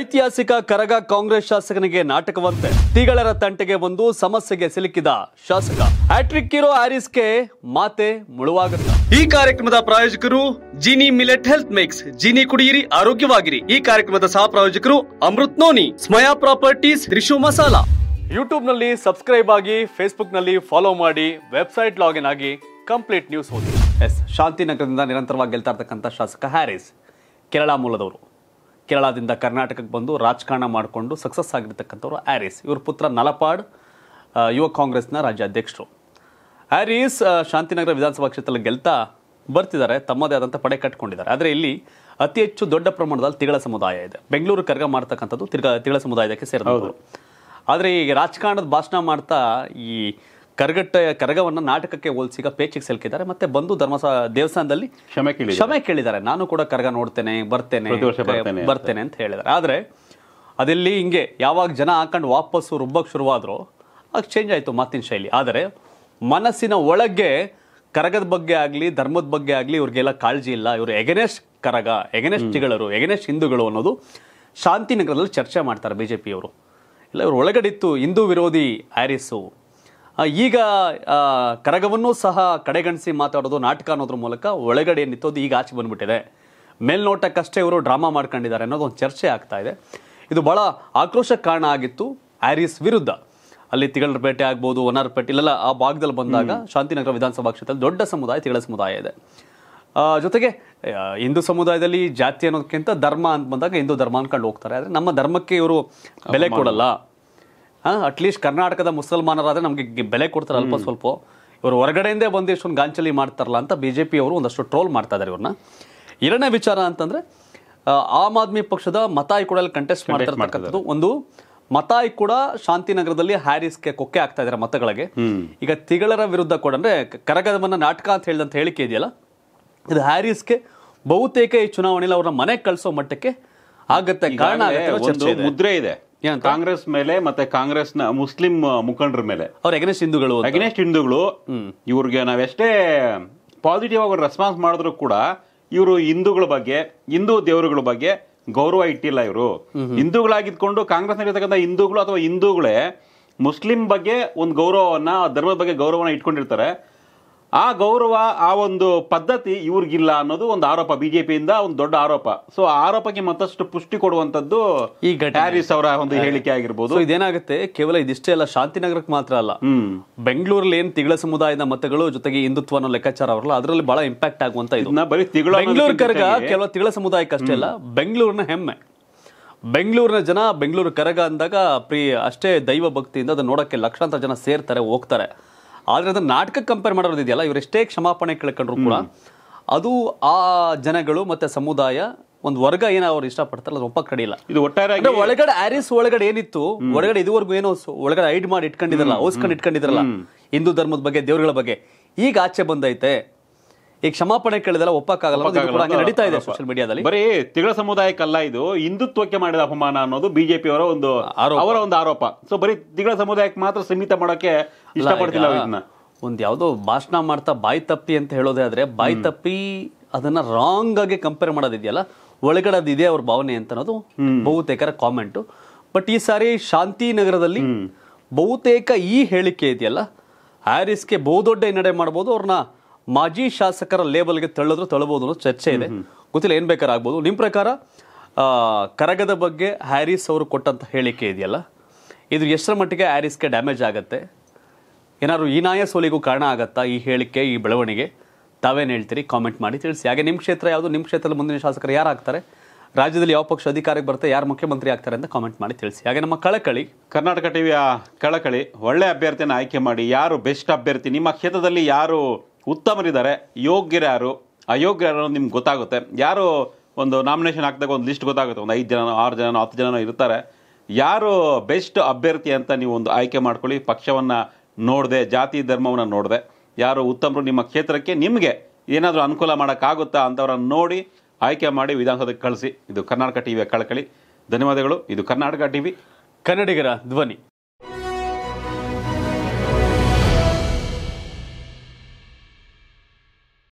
ಐತಿಹಾಸಿಕ ಕರಗ ಕಾಂಗ್ರೆಸ್ ಶಾಸಕನಿಗೆ ನಾಟಕವಂತೆ ತಿಗಳರ ತಂಟೆಗೆ ಒಂದು ಸಮಸ್ಯೆಗೆ ಸಿಲುಕಿದ ಶಾಸಕ ಹ್ಯಾಟ್ರಿಕ್ ಕಿರೋ ಹ್ಯಾರಿಸ್ಗೆ ಮಾತೆ ಮುಳುವಾಗುತ್ತೆ ಈ ಕಾರ್ಯಕ್ರಮದ ಪ್ರಾಯೋಜಕರು Gini millet health mix Gini ಕುಡಿಯಿರಿ ಆರೋಗ್ಯವಾಗಿರಿ ಈ ಕಾರ್ಯಕ್ರಮದ ಸಹ ಪ್ರಾಯೋಜಕರು Amrut noni Smaya properties Rishu masala YouTube ನಲ್ಲಿ ಸಬ್ಸ್ಕ್ರೈಬ್ ಆಗಿ ಫೇಸ್ಬುಕ್ ನಲ್ಲಿ ಫಾಲೋ ಮಾಡಿ ವೆಬ್ಸೈಟ್ ಲಾಗಿನ್ ಆಗಿ ಕಂಪ್ಲೀಟ್ ನ್ಯೂಸ್ ಓದಿ ಎಸ್ ಶಾಂತಿನಗರದಿಂದ ನಿರಂತರವಾಗಿ ಗೆಲ್ತಾ ಇರ್ತಕ್ಕಂಥ ಶಾಸಕ ಹ್ಯಾರಿಸ್ ಕೇರಳ ಮೂಲದವರು ಕೇರಳದಿಂದ ಕರ್ನಾಟಕಕ್ಕೆ ಬಂದು ರಾಜಕಾರಣ ಮಾಡಿಕೊಂಡು ಸಕ್ಸಸ್ ಆಗಿರ್ತಕ್ಕಂಥವ್ರು ಹ್ಯಾರಿಸ್ ಇವ್ರ ಪುತ್ರ ನಲಪಾಡ್ ಯುವ ಕಾಂಗ್ರೆಸ್ನ ರಾಜ್ಯಾಧ್ಯಕ್ಷರು ಹ್ಯಾರಿಸ್ ಶಾಂತಿನಗರ ವಿಧಾನಸಭಾ ಕ್ಷೇತ್ರದಲ್ಲಿ ಗೆಲ್ತಾ ಬರ್ತಿದ್ದಾರೆ ತಮ್ಮದೇ ಆದಂಥ ಪಡೆ ಕಟ್ಕೊಂಡಿದ್ದಾರೆ ಆದರೆ ಇಲ್ಲಿ ಅತಿ ಹೆಚ್ಚು ದೊಡ್ಡ ಪ್ರಮಾಣದಲ್ಲಿ ತಿಗಳ ಸಮುದಾಯ ಇದೆ ಬೆಂಗಳೂರು ಕರ್ಗ ಮಾಡ್ತಕ್ಕಂಥದ್ದು ತಿರ್ಗ ತಿಗಳ ಸಮುದಾಯಕ್ಕೆ ಸೇರಿದವರು ಆದರೆ ಈಗ ರಾಜಕಾರಣದ ಭಾಷಣ ಮಾಡ್ತಾ ಈ ಕರಗಟ್ಟ ಕರಗವನ್ನು ನಾಟಕಕ್ಕೆ ಹೋಲ್ಸಿಗ ಪೇಚಿಗೆ ಸಲ್ಕಿದ್ದಾರೆ ಮತ್ತೆ ಬಂದು ಧರ್ಮ ದೇವಸ್ಥಾನದಲ್ಲಿ ಕ್ಷಮೆ ಕೇಳಿ ಕ್ಷಮೆ ಕೇಳಿದ್ದಾರೆ ನಾನು ಕೂಡ ಕರಗ ನೋಡ್ತೇನೆ ಬರ್ತೇನೆ ಬರ್ತೇನೆ ಅಂತ ಹೇಳಿದ್ದಾರೆ ಆದರೆ ಅದೆಲ್ಲಿ ಹಿಂಗೆ ಯಾವಾಗ ಜನ ಹಾಕೊಂಡು ವಾಪಸ್ಸು ರುಬ್ಬಕ್ಕೆ ಶುರುವಾದ್ರು ಆಗ ಚೇಂಜ್ ಆಯಿತು ಮಾತಿನ ಶೈಲಿ ಆದರೆ ಮನಸ್ಸಿನ ಒಳಗೆ ಕರಗದ ಬಗ್ಗೆ ಆಗಲಿ ಧರ್ಮದ ಬಗ್ಗೆ ಆಗಲಿ ಇವ್ರಿಗೆಲ್ಲ ಕಾಳಜಿ ಇಲ್ಲ ಇವರು ಎಗನೆಸ್ಟ್ ಕರಗ ಎಗನೆಸ್ಟ್ ಜಿಗಳರು ಎಗನೆಸ್ಟ್ ಹಿಂದೂಗಳು ಅನ್ನೋದು ಶಾಂತಿನಗರದಲ್ಲಿ ಚರ್ಚೆ ಮಾಡ್ತಾರೆ ಬಿ ಜೆ ಪಿಯವರು ಇಲ್ಲ ಇವರು ಒಳಗಡಿತ್ತು ಹಿಂದೂ ವಿರೋಧಿ ಹ್ಯಾರಿಸು ಈಗ ಕರಗವನ್ನು ಸಹ ಕಡೆಗಣಿಸಿ ಮಾತಾಡೋದು ನಾಟಕ ಅನ್ನೋದ್ರ ಮೂಲಕ ಒಳಗಡೆ ನಿಂತೋದು ಈಗ ಆಚೆ ಬಂದ್ಬಿಟ್ಟಿದೆ ಮೇಲ್ನೋಟಕ್ಕಷ್ಟೇ ಇವರು ಡ್ರಾಮಾ ಮಾಡ್ಕೊಂಡಿದ್ದಾರೆ ಅನ್ನೋದು ಒಂದು ಚರ್ಚೆ ಆಗ್ತಾ ಇದೆ ಇದು ಭಾಳ ಆಕ್ರೋಶ ಕಾರಣ ಆಗಿತ್ತು ಹ್ಯಾರಿಸ್ ವಿರುದ್ಧ ಅಲ್ಲಿ ಪೇಟೆ ಆಗ್ಬೋದು ವನರಪೇಟೆ ಇಲ್ಲೆಲ್ಲ ಆ ಭಾಗದಲ್ಲಿ ಬಂದಾಗ ಶಾಂತಿನಗರ ವಿಧಾನಸಭಾ ಕ್ಷೇತ್ರದಲ್ಲಿ ದೊಡ್ಡ ಸಮುದಾಯ ತಿಗಳ ಸಮುದಾಯ ಇದೆ ಜೊತೆಗೆ ಹಿಂದೂ ಸಮುದಾಯದಲ್ಲಿ ಜಾತಿ ಅನ್ನೋದಕ್ಕಿಂತ ಧರ್ಮ ಅಂತ ಬಂದಾಗ ಹಿಂದೂ ಧರ್ಮ ಅನ್ಕೊಂಡು ಹೋಗ್ತಾರೆ ಆದರೆ ನಮ್ಮ ಧರ್ಮಕ್ಕೆ ಇವರು ಬೆಲೆ ಕೊಡಲ್ಲ ಅಟ್ಲೀಸ್ಟ್ ಕರ್ನಾಟಕದ ಮುಸಲ್ಮಾನರಾದ್ರೆ ನಮಗೆ ಬೆಲೆ ಕೊಡ್ತಾರೆ ಅಲ್ಪ ಸ್ವಲ್ಪ ಇವರು ಹೊರಗಡೆಯಿಂದೇ ಬಂದು ಇಷ್ಟೊಂದು ಗಾಂಚಲಿ ಮಾಡ್ತಾರಲ್ಲ ಅಂತ ಬಿ ಜೆ ಒಂದಷ್ಟು ಟ್ರೋಲ್ ಮಾಡ್ತಾ ಇದ್ದಾರೆ ಇವ್ರನ್ನ ಎರಡನೇ ವಿಚಾರ ಅಂತಂದರೆ ಆಮ್ ಆದ್ಮಿ ಪಕ್ಷದ ಮತಾಯಿ ಕೂಡ ಕಂಟೆಸ್ಟ್ ಮಾಡ್ತಾ ಒಂದು ಮತಾಯಿ ಕೂಡ ಶಾಂತಿನಗರದಲ್ಲಿ ಹ್ಯಾರಿಸ್ಗೆ ಕೊಕ್ಕೆ ಆಗ್ತಾ ಇದಾರೆ ಮತಗಳಿಗೆ ಈಗ ತಿಗಳರ ವಿರುದ್ಧ ಕೂಡ ಅಂದರೆ ಕರಗದವನ್ನ ನಾಟಕ ಅಂತ ಹೇಳಿದಂತ ಹೇಳಿಕೆ ಇದೆಯಲ್ಲ ಇದು ಹ್ಯಾರಿಸ್ಗೆ ಬಹುತೇಕ ಈ ಚುನಾವಣೆಯಲ್ಲಿ ಅವ್ರನ್ನ ಮನೆ ಕಳಿಸೋ ಮಟ್ಟಕ್ಕೆ ಆಗತ್ತೆ ಕಾರಣ ಮುದ್ರೆ ಇದೆ ಕಾಂಗ್ರೆಸ್ ಮೇಲೆ ಮತ್ತೆ ಕಾಂಗ್ರೆಸ್ ನ ಮುಸ್ಲಿಂ ಮುಖಂಡರ ಮೇಲೆ ಅವ್ರ ಎಗನೆಸ್ಟ್ ಹಿಂದೂಗಳು ಎಗನೆಸ್ಟ್ ಹಿಂದೂಗಳು ಇವ್ರಿಗೆ ನಾವೆಷ್ಟೇ ಪಾಸಿಟಿವ್ ಆಗಿ ರೆಸ್ಪಾನ್ಸ್ ಮಾಡಿದ್ರು ಕೂಡ ಇವರು ಹಿಂದೂಗಳ ಬಗ್ಗೆ ಹಿಂದೂ ದೇವರುಗಳ ಬಗ್ಗೆ ಗೌರವ ಇಟ್ಟಿಲ್ಲ ಇವರು ಹಿಂದೂಗಳಾಗಿದ್ಕೊಂಡು ಕಾಂಗ್ರೆಸ್ ನಲ್ಲಿರ್ತಕ್ಕಂಥ ಹಿಂದೂಗಳು ಅಥವಾ ಹಿಂದೂಗಳೇ ಮುಸ್ಲಿಂ ಬಗ್ಗೆ ಒಂದು ಗೌರವವನ್ನ ಧರ್ಮದ ಬಗ್ಗೆ ಗೌರವನ ಇಟ್ಕೊಂಡಿರ್ತಾರೆ ಆ ಗೌರವ ಆ ಒಂದು ಪದ್ಧತಿ ಇವ್ರಿಗಿಲ್ಲ ಅನ್ನೋದು ಒಂದು ಆರೋಪ ಬಿಜೆಪಿಯಿಂದ ಒಂದು ದೊಡ್ಡ ಆರೋಪ ಸೊ ಆ ಆರೋಪಕ್ಕೆ ಮತ್ತಷ್ಟು ಪುಷ್ಟಿ ಕೊಡುವಂತದ್ದು ಈ ಹ್ಯಾರಿಸ್ ಅವರ ಒಂದು ಹೇಳಿಕೆ ಆಗಿರ್ಬೋದು ಇದೇನಾಗುತ್ತೆ ಕೇವಲ ಇದಿಷ್ಟೇ ಅಲ್ಲ ಶಾಂತಿನಗರಕ್ಕೆ ಮಾತ್ರ ಅಲ್ಲ ಬೆಂಗಳೂರಲ್ಲಿ ಏನು ತಿಗಳ ಸಮುದಾಯದ ಮತಗಳು ಜೊತೆಗೆ ಹಿಂದುತ್ವ ಅನ್ನೋ ಲೆಕ್ಕಾಚಾರ ಅವರಲ್ಲ ಅದರಲ್ಲಿ ಬಹಳ ಇಂಪ್ಯಾಕ್ಟ್ ಆಗುವಂತ ಇದು ಬೆಂಗಳೂರು ಕರಗ ಕೇವಲ ತಿಗಳ ಅಷ್ಟೇ ಅಲ್ಲ ಬೆಂಗಳೂರಿನ ಹೆಮ್ಮೆ ಬೆಂಗಳೂರಿನ ಜನ ಬೆಂಗಳೂರು ಕರಗ ಅಂದಾಗ ಪ್ರೀ ಅಷ್ಟೇ ದೈವ ಭಕ್ತಿಯಿಂದ ಅದನ್ನ ನೋಡಕ್ಕೆ ಲಕ್ಷಾಂತರ ಜನ ಸೇರ್ತಾರೆ ಹೋಗ್ತಾರೆ ಆದರೆ ಅದನ್ನು ನಾಟಕ ಕಂಪೇರ್ ಮಾಡೋದಿದೆಯಲ್ಲ ಇವರೆಷ್ಟೇ ಕ್ಷಮಾಪಣೆ ಕೇಳ್ಕೊಂಡ್ರು ಕೂಡ ಅದು ಆ ಜನಗಳು ಮತ್ತು ಸಮುದಾಯ ಒಂದು ವರ್ಗ ಏನೋ ಅವ್ರು ಇಷ್ಟಪಡ್ತಾರಲ್ಲ ಅದು ಒಪ್ಪಕ್ಕೆ ಕಡಿಲ್ಲ ಇದು ಒಟ್ಟಾರೆ ಒಳಗಡೆ ಆರಿಸ್ ಒಳಗಡೆ ಏನಿತ್ತು ಒಳಗಡೆ ಇದುವರೆಗೂ ಏನೋ ಒಳಗಡೆ ಐಡ್ ಮಾಡಿ ಇಟ್ಕೊಂಡಿದ್ರಲ್ಲ ಓಸ್ಕೊಂಡು ಇಟ್ಕೊಂಡಿದ್ರಲ್ಲ ಹಿಂದೂ ಧರ್ಮದ ಬಗ್ಗೆ ದೇವ್ರಗಳ ಬಗ್ಗೆ ಈಗ ಆಚೆ ಬಂದೈತೆ ಈ ಕ್ಷಮಾಪಣೆ ಕೇಳಿದೆಲ್ಲ ಒಪ್ಪಕ್ಕಾಗಲ್ಲ ನಡೀತಾ ಇದೆ ಸೋಷಿಯಲ್ ಮೀಡಿಯಾದಲ್ಲಿ ಬರೀ ತಿಳ ಸಮುದಾಯಕ್ಕಲ್ಲ ಇದು ಹಿಂದುತ್ವಕ್ಕೆ ಮಾಡಿದ ಅಪಮಾನ ಅನ್ನೋದು ಬಿಜೆಪಿ ಅವರ ಒಂದು ಅವರ ಒಂದು ಆರೋಪ ಸೊ ಬರೀ ತಿಗಳ ಸಮುದಾಯಕ್ಕೆ ಮಾತ್ರ ಸೀಮಿತ ಮಾಡೋಕೆ ಇಷ್ಟಪಡ್ತಿಲ್ಲ ಇದನ್ನ ಒಂದು ಯಾವುದೋ ಭಾಷಣ ಮಾಡ್ತಾ ಬಾಯಿ ತಪ್ಪಿ ಅಂತ ಹೇಳೋದೇ ಆದರೆ ಬಾಯಿ ತಪ್ಪಿ ಅದನ್ನ ರಾಂಗ್ ಆಗಿ ಕಂಪೇರ್ ಮಾಡೋದಿದೆಯಲ್ಲ ಒಳಗಡೆ ಅದಿದೆ ಅವ್ರ ಭಾವನೆ ಅಂತ ಅನ್ನೋದು ಬಹುತೇಕರ ಕಾಮೆಂಟು ಬಟ್ ಈ ಸಾರಿ ಶಾಂತಿ ನಗರದಲ್ಲಿ ಬಹುತೇಕ ಈ ಹೇಳಿಕೆ ಇದೆಯಲ್ಲ ಹ್ಯಾರಿಸ್ಗೆ ಬಹುದೊಡ್ಡ ಹಿನ್ನಡೆ ಮಾಡಬಹುದು ಅವ್ರನ್ನ ಮಾಜಿ ಶಾಸಕರ ಲೇಬಲ್ಗೆ ತಳ್ಳಿದ್ರು ತಳ್ಳಬಹುದು ಅನ್ನೋ ಚರ್ಚೆ ಇದೆ ಗೊತ್ತಿಲ್ಲ ಏನ್ ಬೇಕಾರಾಗ್ಬೋದು ನಿಮ್ ನಿಮ್ಮ ಪ್ರಕಾರ ಕರಗದ ಬಗ್ಗೆ ಹ್ಯಾರಿಸ್ ಅವರು ಕೊಟ್ಟಂತ ಹೇಳಿಕೆ ಇದೆಯಲ್ಲ ಇದು ಎಷ್ಟರ ಮಟ್ಟಿಗೆ ಹ್ಯಾರಿಸ್ಗೆ ಡ್ಯಾಮೇಜ್ ಆಗುತ್ತೆ ಏನಾದ್ರು ಈ ನಾಯ ಸೋಲಿಗೂ ಕಾರಣ ಆಗತ್ತಾ ಈ ಹೇಳಿಕೆ ಈ ಬೆಳವಣಿಗೆ ತಾವೇನು ಹೇಳ್ತೀರಿ ಕಾಮೆಂಟ್ ಮಾಡಿ ತಿಳಿಸಿ ಹಾಗೆ ನಿಮ್ಮ ಕ್ಷೇತ್ರ ಯಾವುದು ನಿಮ್ಮ ಕ್ಷೇತ್ರದಲ್ಲಿ ಮುಂದಿನ ಶಾಸಕರು ಯಾರು ಆಗ್ತಾರೆ ರಾಜ್ಯದಲ್ಲಿ ಯಾವ ಪಕ್ಷ ಅಧಿಕಾರಕ್ಕೆ ಬರುತ್ತೆ ಯಾರು ಮುಖ್ಯಮಂತ್ರಿ ಆಗ್ತಾರೆ ಅಂತ ಕಾಮೆಂಟ್ ಮಾಡಿ ತಿಳಿಸಿ ಹಾಗೆ ನಮ್ಮ ಕಳಕಳಿ ಕರ್ನಾಟಕ ಟಿವಿಯ ಕಳಕಳಿ ಒಳ್ಳೆ ಅಭ್ಯರ್ಥಿಯನ್ನು ಆಯ್ಕೆ ಮಾಡಿ ಯಾರು ಬೆಸ್ಟ್ ಅಭ್ಯರ್ಥಿ ನಿಮ್ಮ ಕ್ಷೇತ್ರದಲ್ಲಿ ಯಾರು ಉತ್ತಮರಿದ್ದಾರೆ ಯೋಗ್ಯರು ಯಾರು ಅಯೋಗ್ಯರು ನಿಮ್ಗೆ ಗೊತ್ತಾಗುತ್ತೆ ಯಾರು ಒಂದು ನಾಮಿನೇಷನ್ ಹಾಕಿದಾಗ ಒಂದು ಲಿಸ್ಟ್ ಗೊತ್ತಾಗುತ್ತೆ ಒಂದು ಐದು ಜನನೋ ಆರು ಜನನೋ ಹತ್ತು ಜನನೋ ಇರ್ತಾರೆ ಯಾರು ಬೆಸ್ಟ್ ಅಭ್ಯರ್ಥಿ ಅಂತ ನೀವು ಒಂದು ಆಯ್ಕೆ ಮಾಡ್ಕೊಳ್ಳಿ ಪಕ್ಷವನ್ನು ನೋಡದೆ ಜಾತಿ ಧರ್ಮವನ್ನು ನೋಡಿದೆ ಯಾರು ಉತ್ತಮರು ನಿಮ್ಮ ಕ್ಷೇತ್ರಕ್ಕೆ ನಿಮಗೆ ಏನಾದರೂ ಅನುಕೂಲ ಮಾಡೋಕ್ಕಾಗುತ್ತಾ ಅಂತವ್ರನ್ನ ನೋಡಿ ಆಯ್ಕೆ ಮಾಡಿ ವಿಧಾನಸೌಧಕ್ಕೆ ಕಳಿಸಿ ಇದು ಕರ್ನಾಟಕ ವಿಯ ಕಳಕಳಿ ಧನ್ಯವಾದಗಳು ಇದು ಕರ್ನಾಟಕ ವಿ ಕನ್ನಡಿಗರ ಧ್ವನಿ